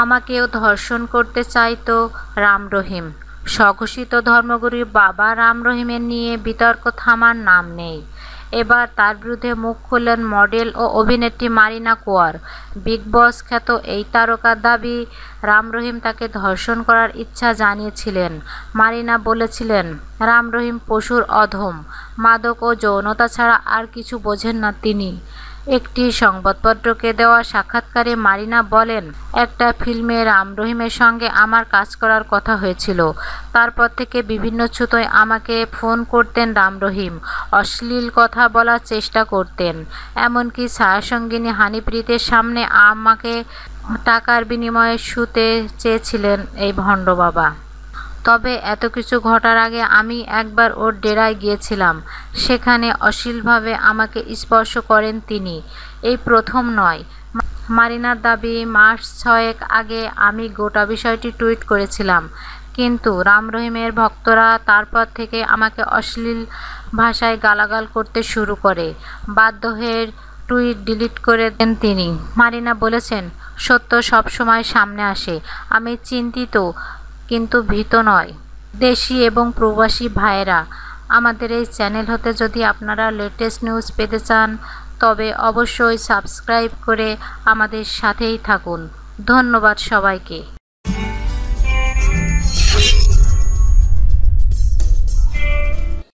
আমাকেও ধর্ষণ করতে চাইত রাম রহিম স্বঘোষিত ধর্মগুরুর বাবা রাম রহিমের নিয়ে বিতর্ক থামার নাম নেই এবার তার বিরুদ্ধে মুখ খুললেন মডেল ও অভিনেত্রী মারিনা কোয়ার বিগ বস খ্যাত এই তারকার দাবি রাম রহিম তাকে ধর্ষণ করার ইচ্ছা জানিয়েছিলেন মারিনা বলেছিলেন রাম রহিম পশুর অধম মাদক ও যৌনতা ছাড়া আর কিছু বোঝেন না তিনি একটি সংবাদপত্রকে দেওয়া সাক্ষাৎকারে মারিনা বলেন একটা ফিল্মে রাম রহিমের সঙ্গে আমার কাজ করার কথা হয়েছিল তারপর থেকে বিভিন্ন ছুতোয় আমাকে ফোন করতেন রাম রহিম অশ্লীল কথা বলার চেষ্টা করতেন এমনকি ছায়াসঙ্গিনী হানিপ্রীতের সামনে আমাকে টাকার বিনিময়ে শুতে চেয়েছিলেন এই ভণ্ড বাবা তবে এত কিছু ঘটার আগে আমি একবার ওর ডেরায় গিয়েছিলাম সেখানে অশ্লীলভাবে আমাকে স্পর্শ করেন তিনি এই প্রথম নয় মারিনার দাবি মাস ছয়েক আগে আমি গোটা বিষয়টি টুইট করেছিলাম কিন্তু রাম রহিমের ভক্তরা তারপর থেকে আমাকে অশ্লীল ভাষায় গালাগাল করতে শুরু করে বাধ্য হয়ে টুইট ডিলিট করে দেন তিনি মারিনা বলেছেন সত্য সবসময় সামনে আসে আমি চিন্তিত কিন্তু ভীত নয় দেশি এবং প্রবাসী ভাইয়েরা আমাদের এই চ্যানেল হতে যদি আপনারা লেটেস্ট নিউজ পেতে চান তবে অবশ্যই সাবস্ক্রাইব করে আমাদের সাথেই থাকুন ধন্যবাদ সবাইকে